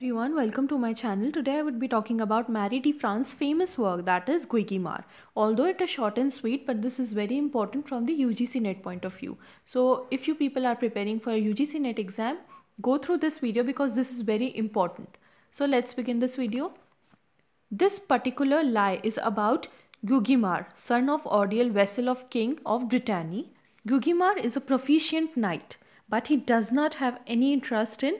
everyone welcome to my channel today i would be talking about marie de france's famous work that is guigimar although it is short and sweet but this is very important from the ugc net point of view so if you people are preparing for a ugc net exam go through this video because this is very important so let's begin this video this particular lie is about guigimar son of ordeal vessel of king of brittany guigimar is a proficient knight but he does not have any interest in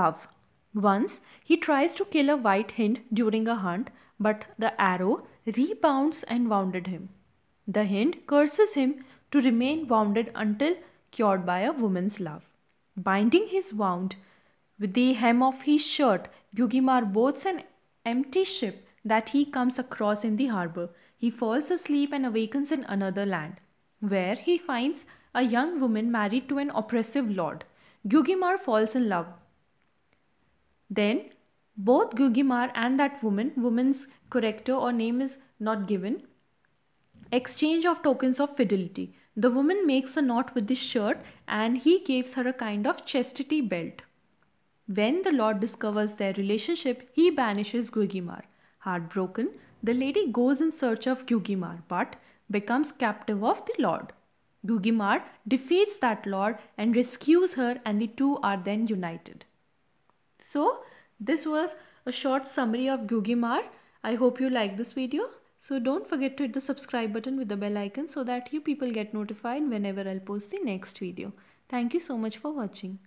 love once he tries to kill a white hind during a hunt, but the arrow rebounds and wounded him. The hind curses him to remain wounded until cured by a woman's love. Binding his wound with the hem of his shirt, Bugimar boards an empty ship that he comes across in the harbour. He falls asleep and awakens in another land, where he finds a young woman married to an oppressive lord. Gugimar falls in love then both Gugimar and that woman, woman's corrector or name is not given, exchange of tokens of fidelity. The woman makes a knot with his shirt and he gives her a kind of chastity belt. When the Lord discovers their relationship, he banishes Gugimar. Heartbroken, the lady goes in search of Gugimar but becomes captive of the Lord. Gugimar defeats that Lord and rescues her and the two are then united. So this was a short summary of Gugimar. I hope you like this video. So don't forget to hit the subscribe button with the bell icon so that you people get notified whenever I'll post the next video. Thank you so much for watching.